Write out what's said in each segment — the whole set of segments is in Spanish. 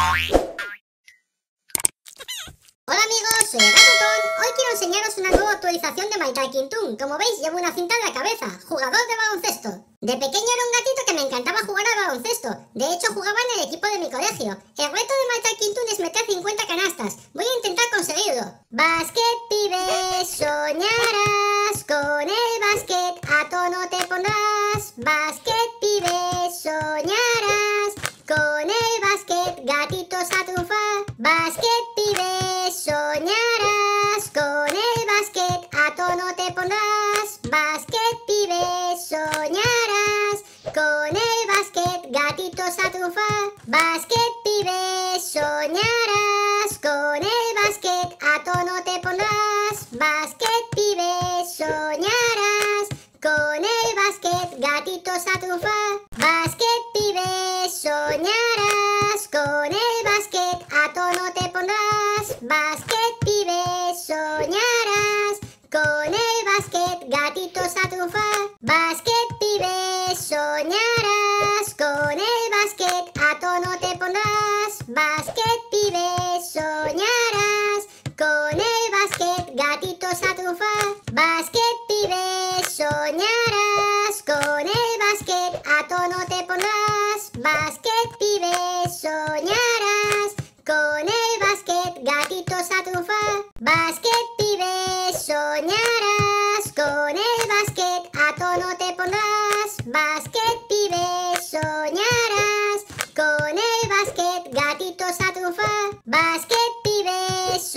Hola amigos, soy Gatotón, Hoy quiero enseñaros una nueva actualización de My Talking Toon. Como veis, llevo una cinta en la cabeza, jugador de baloncesto. De pequeño era un gatito que me encantaba jugar al baloncesto. De hecho, jugaba en el equipo de mi colegio. El reto de My Talking Toon es meter 50 canastas. Voy a intentar conseguirlo. Basket, pibe. soñarás con el basquet, gatitos a triunfar. Basquet, pibe, soñarás con el basquet, a tono te pondrás. Basquet, pibe, soñarás con el basquet, gatitos a triunfar. Basquet, pibe, soñarás con el basquet, a tono te pondrás. Basquet, pibe, soñarás. Soñarás con el basquet, a tono te pondrás. Basquet, pibe, soñarás con el basquet, gatitos a triunfar. Basquet, pibe, soñarás.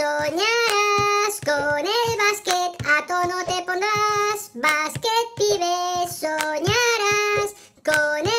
Soñarás con el basquet, a tono te pondrás, basquet pibe, soñarás con el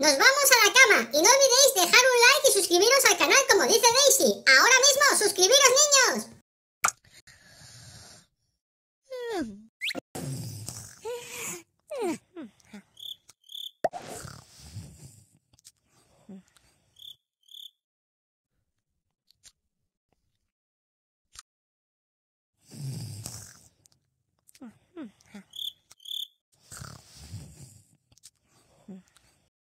Nos vamos a la cama y no olvidéis dejar un like y suscribiros al canal como dice Daisy. Ahora mismo, suscribiros.